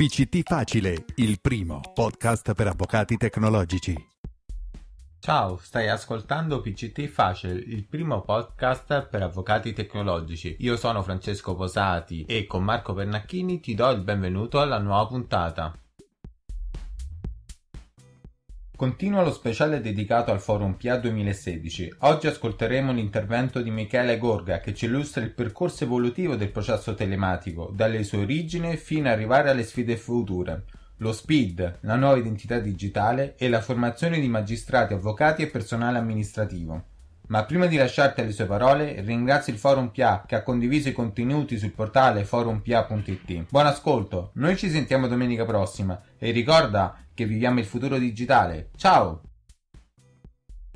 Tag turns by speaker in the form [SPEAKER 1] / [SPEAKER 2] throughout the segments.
[SPEAKER 1] PCT Facile, il primo podcast per avvocati tecnologici. Ciao, stai ascoltando PCT Facile, il primo podcast per avvocati tecnologici. Io sono Francesco Posati e con Marco Pernacchini ti do il benvenuto alla nuova puntata. Continua lo speciale dedicato al Forum PIA 2016. Oggi ascolteremo l'intervento di Michele Gorga che ci illustra il percorso evolutivo del processo telematico, dalle sue origini fino ad arrivare alle sfide future, lo SPID, la nuova identità digitale e la formazione di magistrati, avvocati e personale amministrativo. Ma prima di lasciarti alle sue parole, ringrazio il Forum PA che ha condiviso i contenuti sul portale forumpia.it. Buon ascolto, noi ci sentiamo domenica prossima e ricorda che viviamo il futuro digitale. Ciao!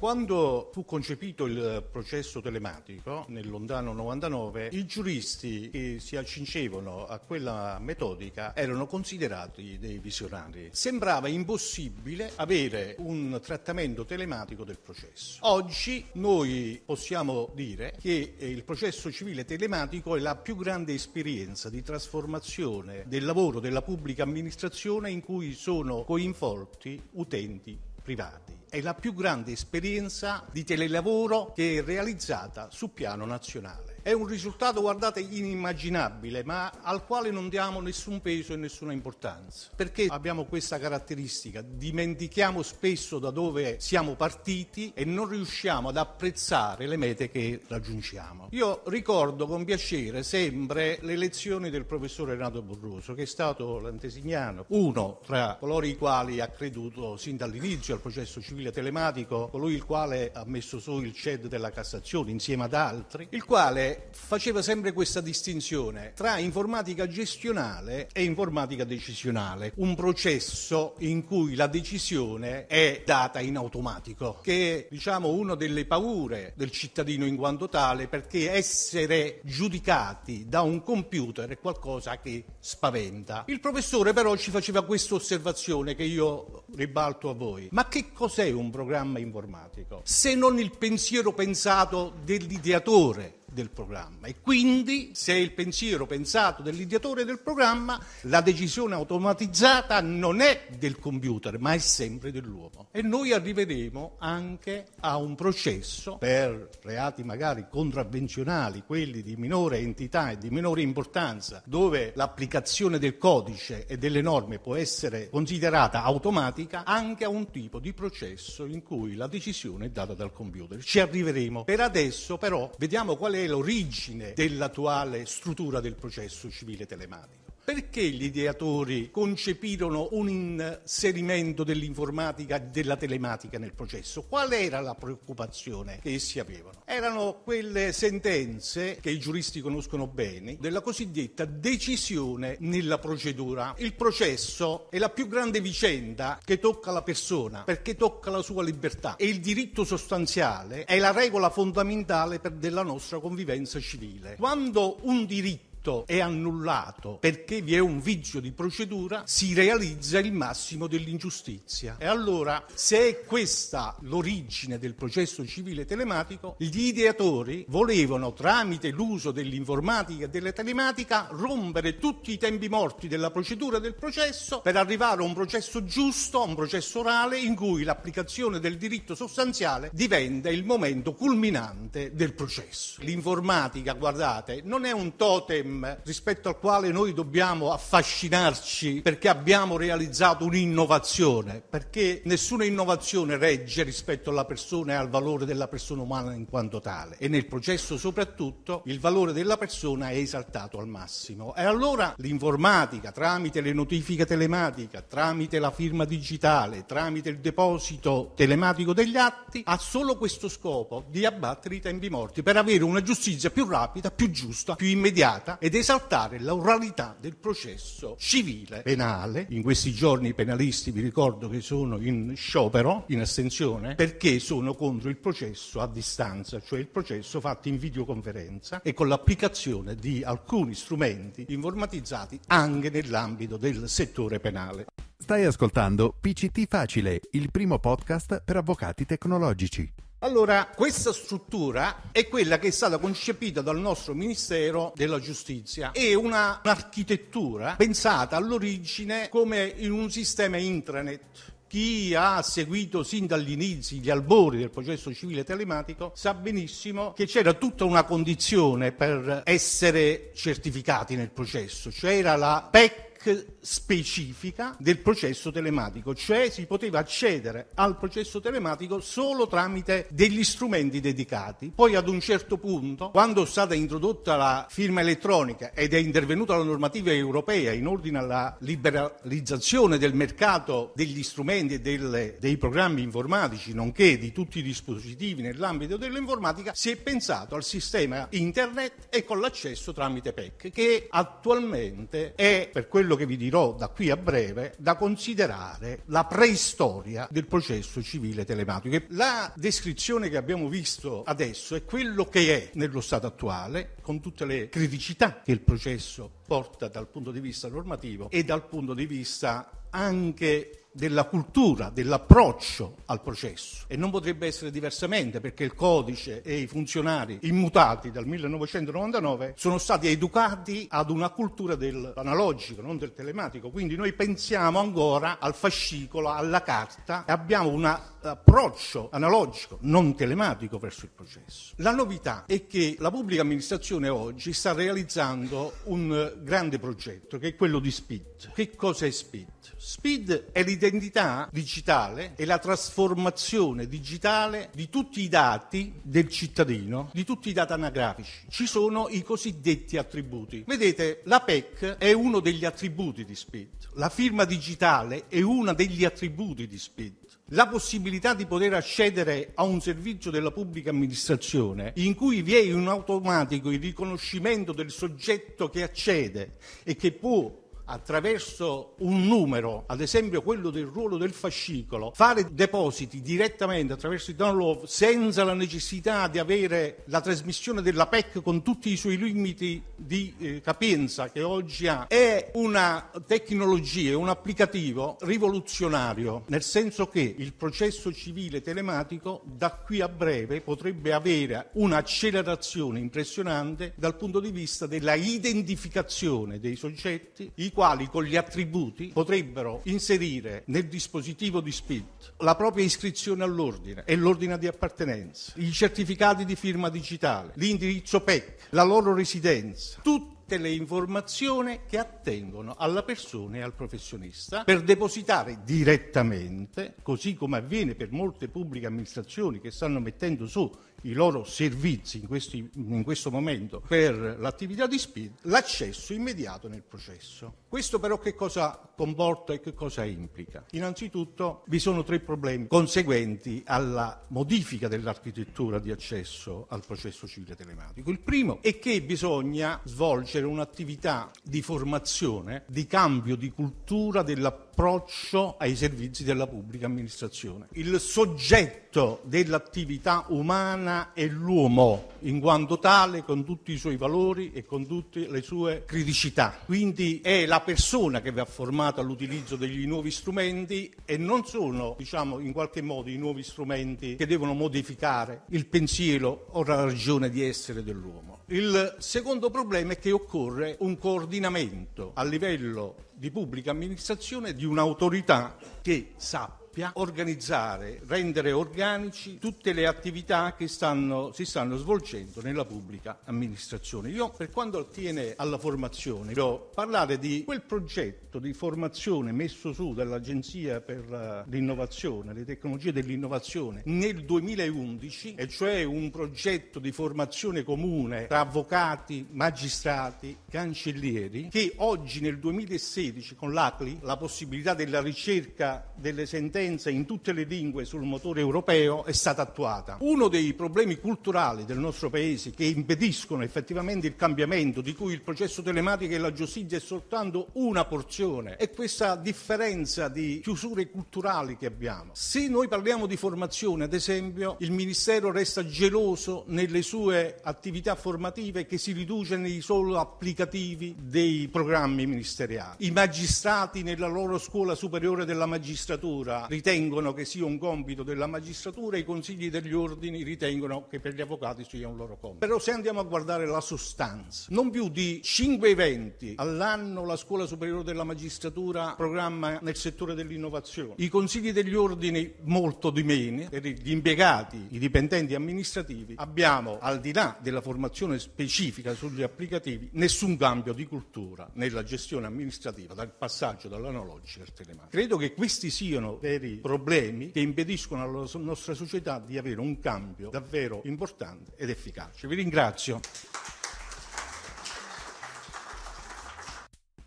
[SPEAKER 1] Quando fu concepito il processo telematico, nel lontano 99, i giuristi che si accincevano a quella metodica erano considerati dei visionari. Sembrava impossibile avere un trattamento telematico del processo. Oggi noi possiamo dire che il processo civile telematico è la più grande esperienza di trasformazione del lavoro della pubblica amministrazione in cui sono coinvolti utenti privati. È la più grande esperienza di telelavoro che è realizzata su piano nazionale. È un risultato, guardate, inimmaginabile, ma al quale non diamo nessun peso e nessuna importanza. Perché abbiamo questa caratteristica? Dimentichiamo spesso da dove siamo partiti e non riusciamo ad apprezzare le mete che raggiungiamo. Io ricordo con piacere sempre le lezioni del professor Renato Borroso, che è stato l'antesignano, uno tra coloro i quali ha creduto sin dall'inizio al processo civile Giulia Telematico, colui il quale ha messo su il CED della Cassazione insieme ad altri, il quale faceva sempre questa distinzione tra informatica gestionale e informatica decisionale, un processo in cui la decisione è data in automatico, che è diciamo una delle paure del cittadino in quanto tale perché essere giudicati da un computer è qualcosa che spaventa. Il professore però ci faceva questa osservazione che io ribalto a voi. Ma che cos'è un programma informatico, se non il pensiero pensato dell'ideatore del programma e quindi se il pensiero pensato dell'ideatore del programma, la decisione automatizzata non è del computer ma è sempre dell'uomo. E noi arriveremo anche a un processo per reati magari contravvenzionali, quelli di minore entità e di minore importanza, dove l'applicazione del codice e delle norme può essere considerata automatica anche a un tipo di processo in cui la decisione è data dal computer. Ci arriveremo. Per adesso però vediamo qual è l'origine dell'attuale struttura del processo civile telematico. Perché gli ideatori concepirono un inserimento dell'informatica e della telematica nel processo? Qual era la preoccupazione che essi avevano? Erano quelle sentenze che i giuristi conoscono bene della cosiddetta decisione nella procedura. Il processo è la più grande vicenda che tocca la persona perché tocca la sua libertà e il diritto sostanziale è la regola fondamentale della nostra convivenza civile. Quando un diritto delitto è annullato perché vi è un vizio di procedura, si realizza il massimo dell'ingiustizia. E allora, se è questa l'origine del processo civile telematico, gli ideatori volevano, tramite l'uso dell'informatica e della telematica, rompere tutti i tempi morti della procedura del processo per arrivare a un processo giusto, a un processo orale in cui l'applicazione del diritto sostanziale diventa il momento culminante del processo. L'informatica, guardate, non è un totem DPCM rispetto al quale noi dobbiamo affascinarci perché abbiamo realizzato un'innovazione, perché nessuna innovazione regge rispetto alla persona e al valore della persona umana in quanto tale e nel processo soprattutto il valore della persona è esaltato al massimo. E allora l'informatica tramite le notifiche telematiche, tramite la firma digitale, tramite il deposito telematico degli atti ha solo questo scopo di abbattere i tempi morti per avere una giustizia più rapida, più giusta, più immediata ed esaltare l'oralità del processo civile penale. In questi giorni i penalisti vi ricordo che sono in sciopero, in astensione, perché sono contro il processo a distanza, cioè il processo fatto in videoconferenza e con l'applicazione di alcuni strumenti informatizzati anche nell'ambito del settore penale. Stai ascoltando PCT Facile, il primo podcast per avvocati tecnologici. Allora, questa struttura è quella che è stata concepita dal nostro Ministero della Giustizia. È una, un'architettura pensata all'origine come in un sistema intranet chi ha seguito sin dall'inizio gli albori del processo civile telematico sa benissimo che c'era tutta una condizione per essere certificati nel processo, c'era cioè la PEC specifica del processo telematico, cioè si poteva accedere al processo telematico solo tramite degli strumenti dedicati. Poi ad un certo punto, quando è stata introdotta la firma elettronica ed è intervenuta la normativa europea in ordine alla liberalizzazione del mercato degli strumenti e delle, dei programmi informatici, nonché di tutti i dispositivi nell'ambito dell'informatica, si è pensato al sistema internet e con l'accesso tramite PEC, che attualmente è per quello quello che vi dirò da qui a breve, da considerare la preistoria del processo civile telematico. La descrizione che abbiamo visto adesso è quello che è nello stato attuale, con tutte le criticità che il processo porta dal punto di vista normativo e dal punto di vista anche della cultura, dell'approccio al processo e non potrebbe essere diversamente perché il codice e i funzionari immutati dal 1999 sono stati educati ad una cultura dell'analogico, non del telematico, quindi noi pensiamo ancora al fascicolo, alla carta e abbiamo un approccio analogico, non telematico verso il processo. La novità è che la pubblica amministrazione oggi sta realizzando un grande progetto che è quello di SPID. Che cosa è SPID? SPID è l'idea l'identità digitale è la trasformazione digitale di tutti i dati del cittadino, di tutti i dati anagrafici. Ci sono i cosiddetti attributi. Vedete, la PEC è uno degli attributi di SPIT. La firma digitale è uno degli attributi di SPIT. La possibilità di poter accedere a un servizio della pubblica amministrazione in cui vi è un automatico riconoscimento del soggetto che accede e che può attraverso un numero, ad esempio quello del ruolo del fascicolo, fare depositi direttamente attraverso il download senza la necessità di avere la trasmissione della PEC con tutti i suoi limiti di eh, capienza che oggi ha, è una tecnologia, un applicativo rivoluzionario, nel senso che il processo civile telematico da qui a breve potrebbe avere un'accelerazione impressionante dal punto di vista della identificazione dei soggetti, i quali con gli attributi potrebbero inserire nel dispositivo di SPID la propria iscrizione all'ordine e l'ordine di appartenenza, i certificati di firma digitale, l'indirizzo PEC, la loro residenza, tutto tutte le informazioni che attengono alla persona e al professionista per depositare direttamente, così come avviene per molte pubbliche amministrazioni che stanno mettendo su i loro servizi in, questi, in, questo momento per l'attività di speed, l'accesso immediato nel processo. Questo però che cosa comporta e che cosa implica? Innanzitutto vi sono tre problemi conseguenti alla modifica dell'architettura di accesso al processo civile telematico. Il primo è che bisogna svolgere un'attività di formazione, di cambio di cultura della approccio ai servizi della pubblica amministrazione. Il soggetto dell'attività umana è l'uomo in quanto tale con tutti i suoi valori e con tutte le sue criticità. Quindi è la persona che va formata all'utilizzo degli nuovi strumenti e non sono, diciamo, in qualche modo i nuovi strumenti che devono modificare il pensiero o la ragione di essere dell'uomo. Il secondo problema è che occorre un coordinamento a livello di pubblica amministrazione di un'autorità che sa doppia, organizzare, rendere organici tutte le attività che stanno, si stanno svolgendo nella pubblica amministrazione. Io per quanto attiene alla formazione, voglio parlare di quel progetto di formazione messo su dall'Agenzia per l'innovazione, le tecnologie dell'innovazione nel 2011, e cioè un progetto di formazione comune tra avvocati, magistrati, cancellieri, che oggi nel 2016 con l'ACLI, la possibilità della ricerca delle sentenze sentenza in tutte le lingue sul motore europeo è stata attuata. Uno dei problemi culturali del nostro Paese che impediscono effettivamente il cambiamento, di cui il processo telematico e la giustizia è soltanto una porzione, è questa differenza di chiusure culturali che abbiamo. Se noi parliamo di formazione, ad esempio, il Ministero resta geloso nelle sue attività formative che si riduce nei solo applicativi dei programmi ministeriali. I magistrati nella loro scuola superiore della magistratura ritengono che sia un compito della magistratura, i consigli degli ordini ritengono che per gli avvocati sia un loro compito. Però se andiamo a guardare la sostanza, non più di 5 eventi all'anno la Scuola Superiore della Magistratura programma nel settore dell'innovazione, i consigli degli ordini molto di meno, per gli impiegati, i dipendenti amministrativi, abbiamo al di là della formazione specifica sugli applicativi nessun cambio di cultura nella gestione amministrativa dal passaggio dall'analogico al telematico. Credo che questi siano veri seri problemi che impediscono alla nostra società di avere un cambio davvero importante ed efficace. Vi ringrazio.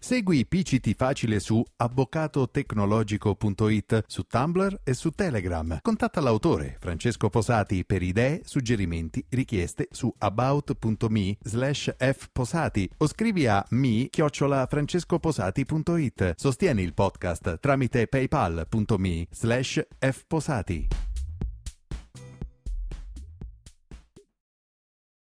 [SPEAKER 1] Segui PCT Facile su avvocatotecnologico.it, su Tumblr e su Telegram. Contatta l'autore Francesco Posati per idee, suggerimenti, richieste su about.me slash fposati o scrivi a mi francescoposati.it. Sostieni il podcast tramite paypal.me slash fposati.